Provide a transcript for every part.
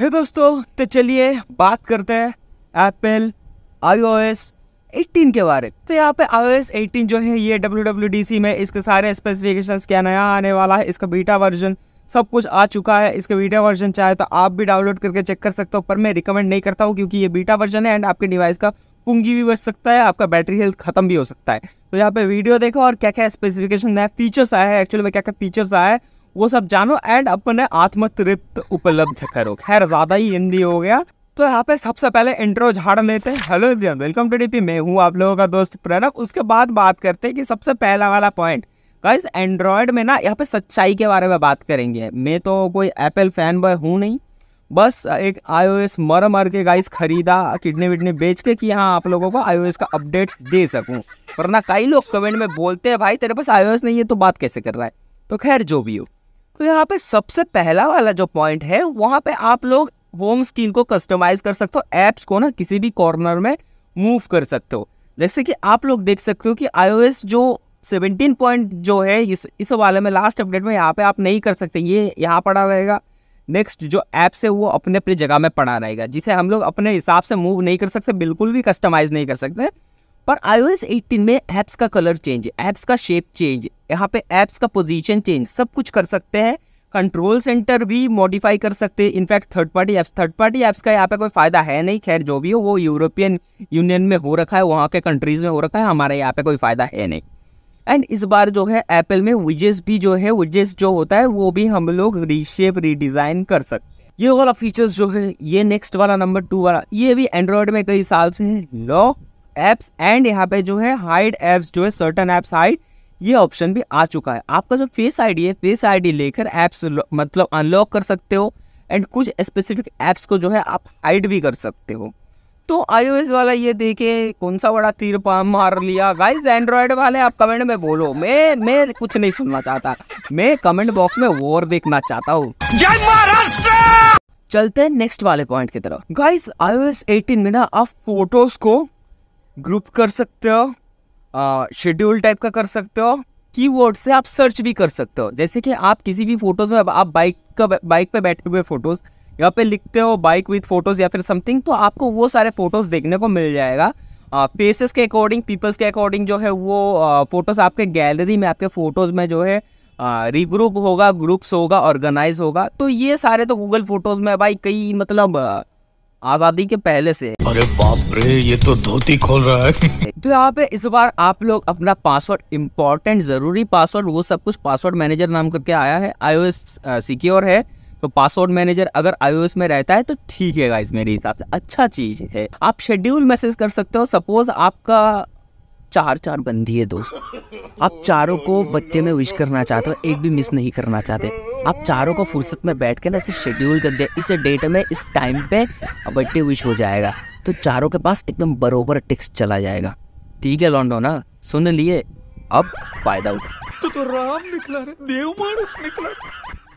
हे दोस्तों तो चलिए बात करते हैं एप्पल आईओएस 18 के बारे तो यहाँ पे iOS 18 जो है ये WWDC में इसके सारे स्पेसिफिकेशंस क्या नया आने वाला है इसका बीटा वर्जन सब कुछ आ चुका है इसका बीटा वर्जन चाहे तो आप भी डाउनलोड करके चेक कर सकते हो पर मैं रिकमेंड नहीं करता हूँ क्योंकि ये बीटा वर्जन है एंड आपके डिवाइस का पुंगी भी बच सकता है आपका बैटरी हेल्थ खत्म भी हो सकता है तो यहाँ पे वीडियो देखो और क्या क्या स्पेसिफिकेशन नया फीचर्स आया है एक्चुअली में क्या क्या फीचर्स आया है वो सब जानो एंड अपने आत्मतृप्त उपलब्ध करो खैर ज़्यादा ही हिंदी हो गया तो यहाँ पे सबसे पहले इंट्रो झाड़ लेते हैं hello everyone welcome to DP मैं हूँ आप लोगों का दोस्त प्रणब उसके बाद बात करते हैं कि सबसे पहला वाला पॉइंट गाइस एंड्रॉयड में ना यहाँ पे सच्चाई के बारे में बात करेंगे मैं तो कोई एप्पल फैन बॉय हूँ नहीं बस एक आई मर मर के गाइस खरीदा किडनी विडनी बेच के कि हाँ आप लोगों को आई का अपडेट्स दे सकूँ वरना कई लोग कमेंट में बोलते हैं भाई तेरे पास आई नहीं है तो बात कैसे कर रहा है तो खैर जो भी हो तो यहाँ पे सबसे पहला वाला जो पॉइंट है वहाँ पे आप लोग होम स्क्रीन को कस्टमाइज कर सकते हो ऐप्स को ना किसी भी कॉर्नर में मूव कर सकते हो जैसे कि आप लोग देख सकते हो कि आईओएस जो 17 पॉइंट जो है इस इस वाले में लास्ट अपडेट में यहाँ पे आप नहीं कर सकते ये यहाँ पड़ा रहेगा नेक्स्ट जो ऐप्स है वो अपने अपनी जगह में पड़ा रहेगा जिसे हम लोग अपने हिसाब से मूव नहीं कर सकते बिल्कुल भी कस्टमाइज़ नहीं कर सकते और iOS 18 में एप्स का कलर चेंज एप्स का शेप चेंज यहाँ पे एप्स का पोजीशन चेंज सब कुछ कर सकते हैं कंट्रोल सेंटर भी मॉडिफाई कर सकते हैं in fact third party apps third party apps का यहाँ पे कोई फ़ायदा है नहीं खैर जो भी हो वो यूरोपियन यूनियन में हो रखा है वहाँ के कंट्रीज़ में हो रखा है हमारे यहाँ पे कोई फ़ायदा है नहीं एंड इस बार जो है एप्पल में विजेस भी जो है विजेस जो होता है वो भी हम लोग रीशेप रीडिज़ाइन कर सकते हैं ये वाला फीचर्स जो है ये नेक्स्ट वाला नंबर टू वाला ये भी एंड्रॉयड में कई साल से है लॉ एप्स एंड यहाँ पे जो है हाइड एप्स जो है सर्टन एप्स हाइड ये ऑप्शन भी आ चुका है आपका जो फेस आईडी है फेस आईडी लेकर एप्स मतलब अनलॉक कर सकते हो एंड कुछ स्पेसिफिक एप्स को जो है आप हाइड भी कर सकते हो तो आईओएस वाला ये देखे कौन सा बड़ा तीर मार लिया गाइज एंड्रॉयड वाले आप कमेंट में बोलो मैं मैं कुछ नहीं सुनना चाहता मैं कमेंट बॉक्स में वॉर देखना चाहता हूँ चलते हैं नेक्स्ट वाले पॉइंट की तरफ गाइस आईओएस 18 में ना आप फोटोज को ग्रुप कर सकते हो शेड्यूल टाइप का कर सकते हो कीवर्ड से आप सर्च भी कर सकते हो जैसे कि आप किसी भी फोटोज़ में आप बाइक का बाइक पे बैठे हुए फ़ोटोज़ यहाँ पे लिखते हो बाइक विथ फ़ोटोज़ या फिर समथिंग तो आपको वो सारे फ़ोटोज़ देखने को मिल जाएगा फेसेस के अकॉर्डिंग पीपल्स के अकॉर्डिंग जो है वो फ़ोटोज़ आपके गैलरी में आपके फ़ोटोज़ में जो है रिग्रुप होगा ग्रुप्स होगा ऑर्गेनाइज होगा तो ये सारे तो गूगल फ़ोटोज़ में भाई कई मतलब आजादी के पहले से अरे बाप रे ये तो धोती खोल रहा है तो यहाँ पे इस बार आप लोग अपना पासवर्ड इम्पोर्टेंट जरूरी पासवर्ड वो सब कुछ पासवर्ड मैनेजर नाम करके आया है आईओएस सिक्योर है तो पासवर्ड मैनेजर अगर आईओएस में रहता है तो ठीक है गाइस मेरे हिसाब से अच्छा चीज है आप शेड्यूल मैसेज कर सकते हो सपोज आपका चार चार बंदी है दोस्त आप चारों को बच्चे में विश करना चाहते हो एक भी मिस नहीं करना चाहते आप चारों को फुर्सत में बैठ के ना इसे शेड्यूल कर दिया इसे डेट में इस टाइम पे बर्थडे विश हो जाएगा तो चारों के पास एकदम बरोबर टिक्स चला जाएगा ठीक है लॉन्डो ना सुन लिए अब फायदा उठा तो, तो राम निकला रे देव मानुस निकला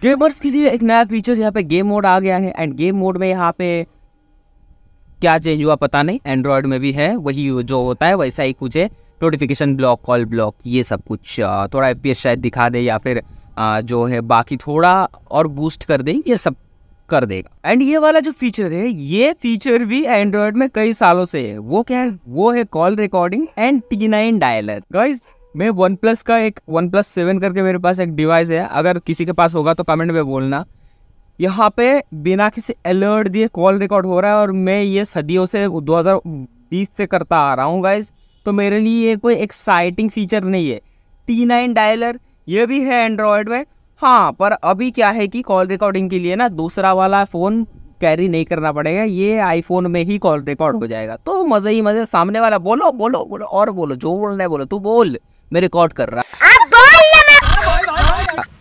गेमर्स के लिए एक नया फीचर यहाँ पे गेम मोड आ गया है एंड गेम मोड में यहाँ पे क्या चेंज हुआ पता नहीं एंड्रॉयड में भी है वही जो होता है वैसा ही कुछ है नोटिफिकेशन ब्लॉक कॉल ब्लॉक ये सब कुछ थोड़ा एफ शायद दिखा दे या फिर जो है बाकी थोड़ा और बूस्ट कर दें ये सब कर देगा एंड ये वाला जो फीचर है ये फीचर भी एंड्रॉयड में कई सालों से है वो क्या है वो है call recording and T nine dialer guys मैं वन प्लस का एक वन प्लस सेवन करके मेरे पास एक डिवाइस है अगर किसी के पास होगा तो कमेंट में बोलना यहाँ पे बिना किसी अलर्ट दिए कॉल रिकॉर्ड हो रहा है और मैं ये सदियों से 2020 से करता आ रहा हूँ गाइज तो मेरे लिए ये कोई एक्साइटिंग फीचर नहीं है टी नाइन डायलर ये भी है एंड्रॉयड में हाँ पर अभी क्या है कि कॉल रिकॉर्डिंग के लिए ना दूसरा वाला फ़ोन कैरी नहीं करना पड़ेगा ये आईफोन में ही कॉल रिकॉर्ड हो जाएगा तो मज़े ही मज़े सामने वाला बोलो बोलो बोलो और बोलो जो बोलना है बोलो तू बोल मैं रिकॉर्ड कर रहा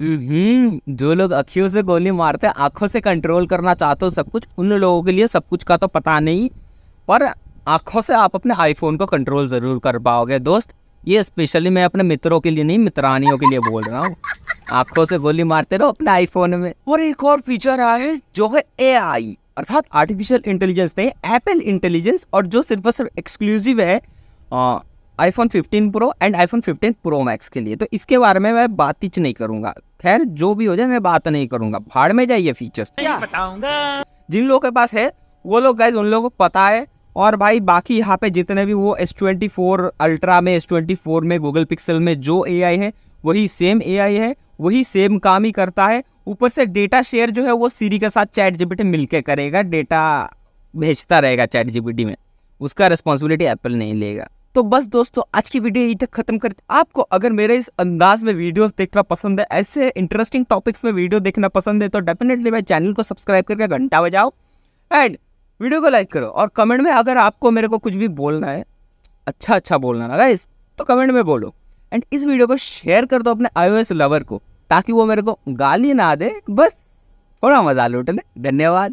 हम्म, जो लोग अखियों से गोली मारते हैं आंखों से कंट्रोल करना चाहते हो सब कुछ उन लोगों के लिए सब कुछ का तो पता नहीं पर आँखों से आप अपने आईफोन को कंट्रोल ज़रूर कर पाओगे दोस्त ये स्पेशली मैं अपने मित्रों के लिए नहीं मित्रानियों के लिए बोल रहा हूँ आँखों से गोली मारते रहो अपने आईफोन में और एक और फीचर आया है जो है ए अर्थात आर्टिफिशियल इंटेलिजेंस नहीं एपल इंटेलिजेंस और जो सिर्फ और सिर्फ एक्सक्लूसिव है iPhone 15 pro and iPhone 15 pro max के लिए तो इसके बारे में मैं बात नहीं करूंगा खैर जो भी हो जाए मैं बात नहीं करूंगा फाड़ में जाइए फीचर्स बताऊंगा जिन लोगों के पास है वो लोग गैस उन लोगों को पता है और भाई बाकी यहाँ पे जितने भी वो एस ट्वेंटी फोर अल्ट्रा में एस ट्वेंटी फोर में गूगल पिक्सल में जो ए आई है वही सेम ए आई है वही सेम काम ही करता है ऊपर से डेटा शेयर जो है वो सीरी के साथ चैट जीपीटी मिलके करेगा डेटा भेजता रहेगा चैट जीपीटी में उसका रिस्पॉन्सिबिलिटी एप्पल नहीं लेगा तो बस दोस्तों आज की वीडियो यही तक खत्म कर आपको अगर मेरे इस अंदाज में वीडियोस देखना पसंद है ऐसे इंटरेस्टिंग टॉपिक्स में वीडियो देखना पसंद है तो डेफिनेटली मेरे चैनल को सब्सक्राइब करके घंटा बजाओ एंड वीडियो को लाइक करो और कमेंट में अगर आपको मेरे को कुछ भी बोलना है अच्छा अच्छा बोलना ना गाइस तो कमेंट में बोलो एंड इस वीडियो को शेयर कर दो अपने आईओएस लवर को ताकि वो मेरे को गाली ना दे बस थोड़ा मजा लूट ले धन्यवाद